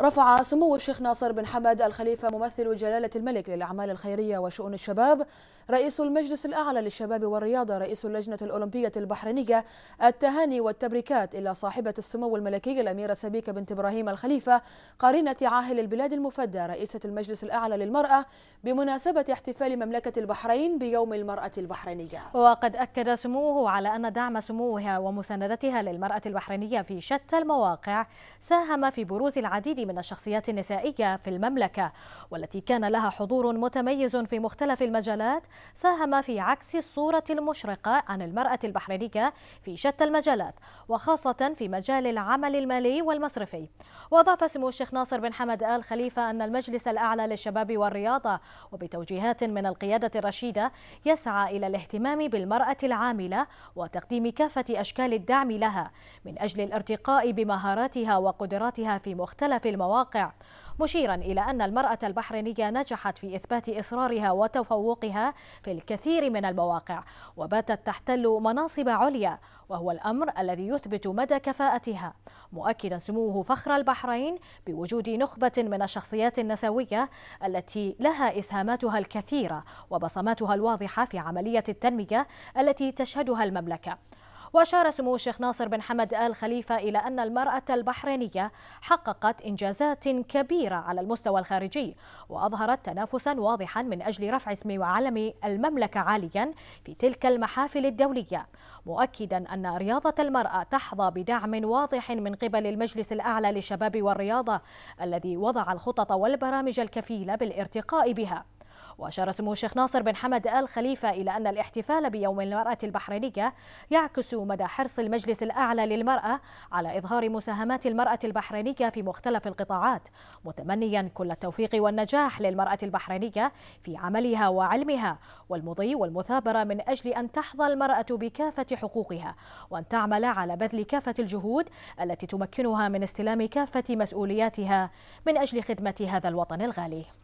رفع سمو الشيخ ناصر بن حمد الخليفة ممثل جلالة الملك للأعمال الخيرية وشؤون الشباب رئيس المجلس الأعلى للشباب والرياضة رئيس اللجنة الأولمبية البحرينية التهاني والتبريكات إلى صاحبة السمو الملكي الأميرة سبيكة بنت إبراهيم الخليفة قرينة عاهل البلاد المفدى رئيسة المجلس الأعلى للمرأة بمناسبة احتفال مملكة البحرين بيوم المرأة البحرينية وقد أكد سموه على أن دعم سموها ومساندتها للمرأة البحرينية في شتى المواقع ساهم في بروز العديد من الشخصيات النسائية في المملكة والتي كان لها حضور متميز في مختلف المجالات ساهم في عكس الصورة المشرقة عن المرأة البحرينية في شتى المجالات وخاصة في مجال العمل المالي والمصرفي وأضاف سمو الشيخ ناصر بن حمد آل خليفة أن المجلس الأعلى للشباب والرياضة وبتوجيهات من القيادة الرشيدة يسعى إلى الاهتمام بالمرأة العاملة وتقديم كافة أشكال الدعم لها من أجل الارتقاء بمهاراتها وقدراتها في مختلف المجالات المواقع مشيرا إلى أن المرأة البحرينية نجحت في إثبات إصرارها وتفوقها في الكثير من المواقع وباتت تحتل مناصب عليا وهو الأمر الذي يثبت مدى كفاءتها مؤكدا سموه فخر البحرين بوجود نخبة من الشخصيات النسوية التي لها إسهاماتها الكثيرة وبصماتها الواضحة في عملية التنمية التي تشهدها المملكة وأشار سمو الشيخ ناصر بن حمد آل خليفة إلى أن المرأة البحرينية حققت إنجازات كبيرة على المستوى الخارجي وأظهرت تنافسا واضحا من أجل رفع اسم وعلم المملكة عاليا في تلك المحافل الدولية مؤكدا أن رياضة المرأة تحظى بدعم واضح من قبل المجلس الأعلى للشباب والرياضة الذي وضع الخطط والبرامج الكفيلة بالارتقاء بها وأشار سمو الشيخ ناصر بن حمد آل خليفة إلى أن الاحتفال بيوم المرأة البحرينية يعكس مدى حرص المجلس الأعلى للمرأة على إظهار مساهمات المرأة البحرينية في مختلف القطاعات متمنيا كل التوفيق والنجاح للمرأة البحرينية في عملها وعلمها والمضي والمثابرة من أجل أن تحظى المرأة بكافة حقوقها وأن تعمل على بذل كافة الجهود التي تمكنها من استلام كافة مسؤولياتها من أجل خدمة هذا الوطن الغالي